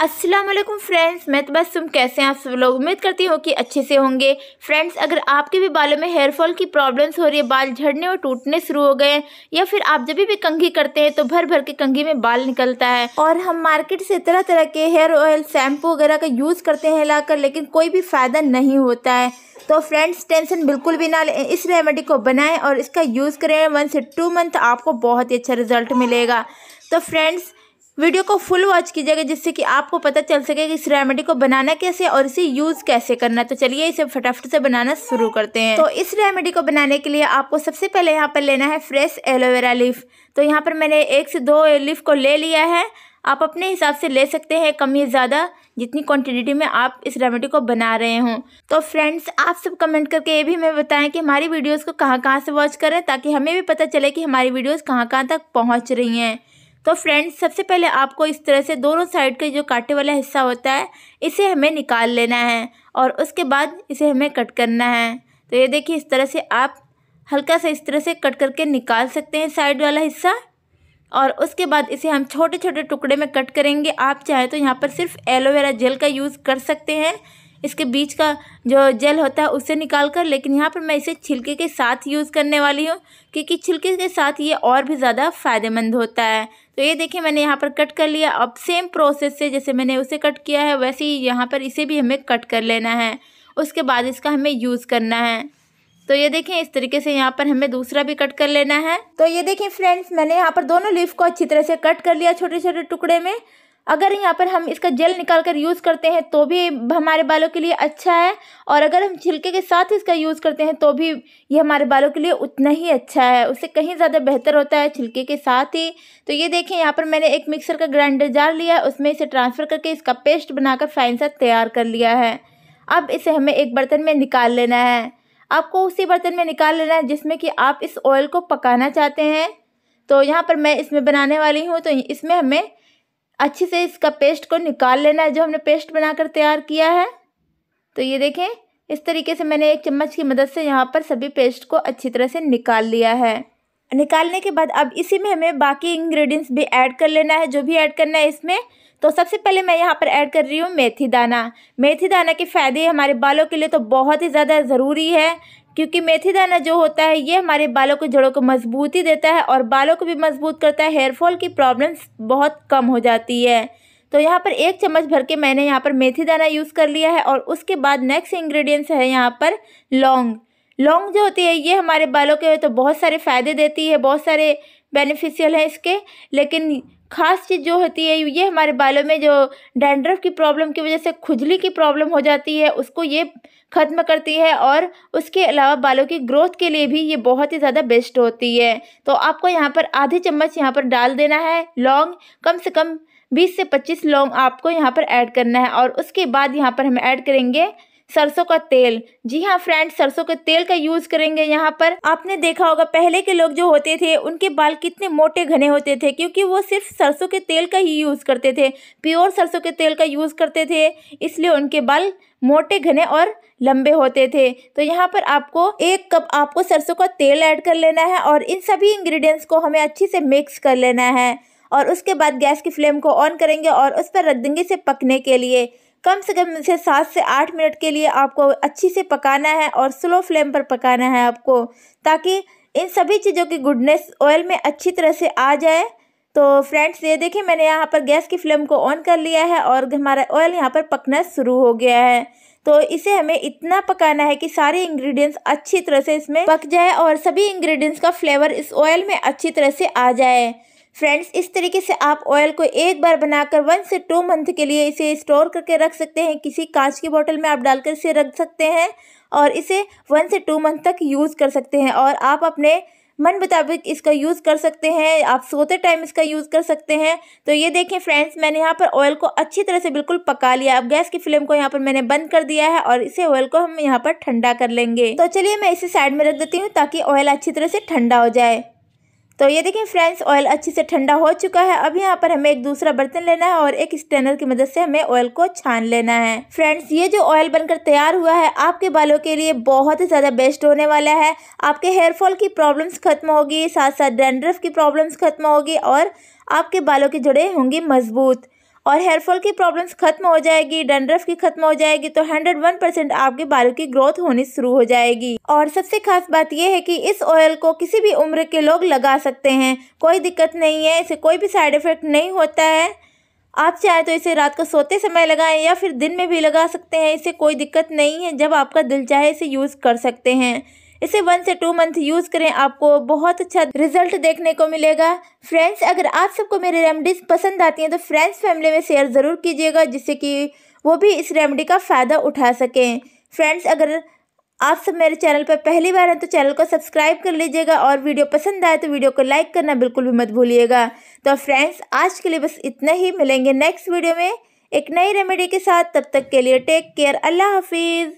अस्सलाम वालेकुम फ्रेंड्स मैं तो बस तुम कैसे हैं आप सब लोग उम्मीद करती हूँ कि अच्छे से होंगे फ्रेंड्स अगर आपके भी बालों में हेयर फॉल की प्रॉब्लम्स हो रही है बाल झड़ने और टूटने शुरू हो गए हैं या फिर आप जब भी कंघी करते हैं तो भर भर के कंघी में बाल निकलता है और हम मार्केट से तरह तरह के हेयर ऑयल शैम्पू वगैरह का यूज़ करते हैं लाकर लेकिन कोई भी फ़ायदा नहीं होता है तो फ्रेंड्स टेंशन बिल्कुल भी ना लें इस रेमेडी को बनाएँ और इसका यूज़ करें वन से टू मंथ आपको बहुत ही अच्छा रिजल्ट मिलेगा तो फ्रेंड्स वीडियो को फुल वॉच कीजिएगा जिससे कि आपको पता चल सके कि इस रेमेडी को बनाना कैसे और इसे यूज़ कैसे करना तो चलिए इसे फटाफट से बनाना शुरू करते हैं तो इस रेमेडी को बनाने के लिए आपको सबसे पहले यहाँ पर लेना है फ्रेश एलोवेरा लीफ तो यहाँ पर मैंने एक से दो लीफ को ले लिया है आप अपने हिसाब से ले सकते हैं कम या ज़्यादा जितनी क्वांटिटी में आप इस रेमेडी को बना रहे हों तो फ्रेंड्स आप सब कमेंट करके ये भी हमें बताएं कि हमारी वीडियोस को कहाँ कहाँ से वॉच करें ताकि हमें भी पता चले कि हमारी वीडियोस कहाँ कहाँ तक पहुँच रही हैं तो फ्रेंड्स सबसे पहले आपको इस तरह से दोनों साइड का जो कांटे वाला हिस्सा होता है इसे हमें निकाल लेना है और उसके बाद इसे हमें कट करना है तो ये देखिए इस तरह से आप हल्का सा इस तरह से कट करके निकाल सकते हैं साइड वाला हिस्सा और उसके बाद इसे हम छोटे छोटे टुकड़े में कट करेंगे आप चाहें तो यहाँ पर सिर्फ एलोवेरा जेल का यूज़ कर सकते हैं इसके बीच का जो जेल होता है उसे निकाल कर लेकिन यहाँ पर मैं इसे छिलके के साथ यूज़ करने वाली हूँ क्योंकि छिलके के साथ ये और भी ज़्यादा फ़ायदेमंद होता है तो ये देखिए मैंने यहाँ पर कट कर लिया अब सेम प्रोसेस से जैसे मैंने उसे कट किया है वैसे ही यहाँ पर इसे भी हमें कट कर लेना है उसके बाद इसका हमें यूज़ करना है तो ये देखें इस तरीके से यहाँ पर हमें दूसरा भी कट कर लेना है तो ये देखें फ्रेंड्स मैंने यहाँ पर दोनों लीफ को अच्छी तरह से कट कर लिया छोटे छोटे टुकड़े में अगर यहाँ पर हम इसका जेल निकाल कर यूज़ करते हैं तो भी हमारे बालों के लिए अच्छा है और अगर हम छिलके के साथ इसका यूज़ करते हैं तो भी ये हमारे बालों के लिए उतना ही अच्छा है उससे कहीं ज़्यादा बेहतर होता है छिलके के साथ ही तो ये देखें यहाँ पर मैंने एक मिक्सर का ग्राइंडर जार लिया उसमें इसे ट्रांसफ़र करके इसका पेस्ट बनाकर फाइन सा तैयार कर लिया है अब इसे हमें एक बर्तन में निकाल लेना है आपको उसी बर्तन में निकाल लेना है जिसमें कि आप इस ऑयल को पकाना चाहते हैं तो यहाँ पर मैं इसमें बनाने वाली हूँ तो इसमें हमें अच्छे से इसका पेस्ट को निकाल लेना है जो हमने पेस्ट बनाकर तैयार किया है तो ये देखें इस तरीके से मैंने एक चम्मच की मदद से यहाँ पर सभी पेस्ट को अच्छी तरह से निकाल लिया है निकालने के बाद अब इसी में हमें बाकी इंग्रेडिएंट्स भी ऐड कर लेना है जो भी ऐड करना है इसमें तो सबसे पहले मैं यहाँ पर ऐड कर रही हूँ मेथी दाना मेथी दाना के फ़ायदे हमारे बालों के लिए तो बहुत ही ज़्यादा ज़रूरी है क्योंकि मेथी दाना जो होता है ये हमारे बालों को जड़ों को मजबूती देता है और बालों को भी मजबूत करता है हेयरफॉल की प्रॉब्लम्स बहुत कम हो जाती है तो यहाँ पर एक चम्मच भर के मैंने यहाँ पर मेथी दाना यूज़ कर लिया है और उसके बाद नेक्स्ट इंग्रेडिएंट्स है यहाँ पर लौंग लौंग जो होती है ये हमारे बालों के तो बहुत सारे फ़ायदे देती है बहुत सारे बेनिफिशियल हैं इसके लेकिन ख़ास चीज़ जो होती है ये हमारे बालों में जो डैंड्रफ की प्रॉब्लम की वजह से खुजली की प्रॉब्लम हो जाती है उसको ये ख़त्म करती है और उसके अलावा बालों की ग्रोथ के लिए भी ये बहुत ही ज़्यादा बेस्ट होती है तो आपको यहाँ पर आधी चम्मच यहाँ पर डाल देना है लौंग कम से कम बीस से पच्चीस लौंग आपको यहाँ पर ऐड करना है और उसके बाद यहाँ पर हम ऐड करेंगे सरसों का तेल जी हाँ फ्रेंड सरसों के तेल का यूज करेंगे यहाँ पर आपने देखा होगा पहले के लोग जो होते थे उनके बाल कितने मोटे घने होते थे क्योंकि वो सिर्फ सरसों के तेल का ही यूज करते थे प्योर सरसों के तेल का यूज करते थे इसलिए उनके बाल मोटे घने और लंबे होते थे तो यहाँ पर आपको एक कप आपको सरसों का तेल ऐड कर लेना है और इन सभी इंग्रेडिएंट्स को हमें अच्छे से मिक्स कर लेना है और उसके बाद गैस की फ्लेम को ऑन करेंगे और उस पर रख देंगे इसे पकने के लिए कम से कम इसे सात से आठ मिनट के लिए आपको अच्छी से पकाना है और स्लो फ्लेम पर पकाना है आपको ताकि इन सभी चीज़ों की गुडनेस ऑयल में अच्छी तरह से आ जाए तो फ्रेंड्स ये देखें मैंने यहाँ पर गैस की फ्लेम को ऑन कर लिया है और हमारा ऑयल यहाँ पर पकना शुरू हो गया है तो इसे हमें इतना पकाना है कि सारे इंग्रेडिएंट्स अच्छी तरह से इसमें पक जाए और सभी इंग्रेडिएंट्स का फ्लेवर इस ऑयल में अच्छी तरह से आ जाए फ्रेंड्स इस तरीके से आप ऑयल को एक बार बनाकर वन से टू मंथ के लिए इसे स्टोर करके रख सकते हैं किसी कांच की बोतल में आप डालकर इसे रख सकते हैं और इसे वन से टू मंथ तक यूज़ कर सकते हैं और आप अपने मन मुताबिक इसका यूज़ कर सकते हैं आप सोते टाइम इसका यूज़ कर सकते हैं तो ये देखें फ्रेंड्स मैंने यहाँ पर ऑयल को अच्छी तरह से बिल्कुल पका लिया अब गैस की फ्लेम को यहाँ पर मैंने बंद कर दिया है और इसे ऑयल को हम यहाँ पर ठंडा कर लेंगे तो चलिए मैं इसे साइड में रख देती हूँ ताकि ऑयल अच्छी तरह से ठंडा हो जाए तो ये देखें फ्रेंड्स ऑयल अच्छे से ठंडा हो चुका है अब यहाँ पर हमें एक दूसरा बर्तन लेना है और एक स्टेनर की मदद से हमें ऑयल को छान लेना है फ्रेंड्स ये जो ऑयल बनकर तैयार हुआ है आपके बालों के लिए बहुत ही ज़्यादा बेस्ट होने वाला है आपके हेयरफॉल की प्रॉब्लम्स खत्म होगी साथ साथ डेंड्रफ की प्रॉब्लम्स खत्म होगी और आपके बालों के जड़ें होंगी मजबूत और हेयरफॉल की प्रॉब्लम्स खत्म हो जाएगी डेंड्रफ़ की खत्म हो जाएगी तो हंड्रेड वन परसेंट आपके बालों की ग्रोथ होनी शुरू हो जाएगी और सबसे खास बात यह है कि इस ऑयल को किसी भी उम्र के लोग लगा सकते हैं कोई दिक्कत नहीं है इसे कोई भी साइड इफेक्ट नहीं होता है आप चाहे तो इसे रात को सोते समय लगाएं या फिर दिन में भी लगा सकते हैं इसे कोई दिक्कत नहीं है जब आपका दिल चाहे इसे यूज़ कर सकते हैं इसे वन से टू मंथ यूज़ करें आपको बहुत अच्छा रिजल्ट देखने को मिलेगा फ्रेंड्स अगर आप सबको मेरी रेमडीज़ पसंद आती हैं तो फ्रेंड्स फैमिली में शेयर ज़रूर कीजिएगा जिससे कि वो भी इस रेमडी का फ़ायदा उठा सकें फ्रेंड्स अगर आप सब मेरे चैनल पर पहली बार हैं तो चैनल को सब्सक्राइब कर लीजिएगा और वीडियो पसंद आए तो वीडियो को लाइक करना बिल्कुल भी मत भूलिएगा तो फ्रेंड्स आज के लिए बस इतना ही मिलेंगे नेक्स्ट वीडियो में एक नई रेमेडी के साथ तब तक के लिए टेक केयर अल्लाह हाफिज़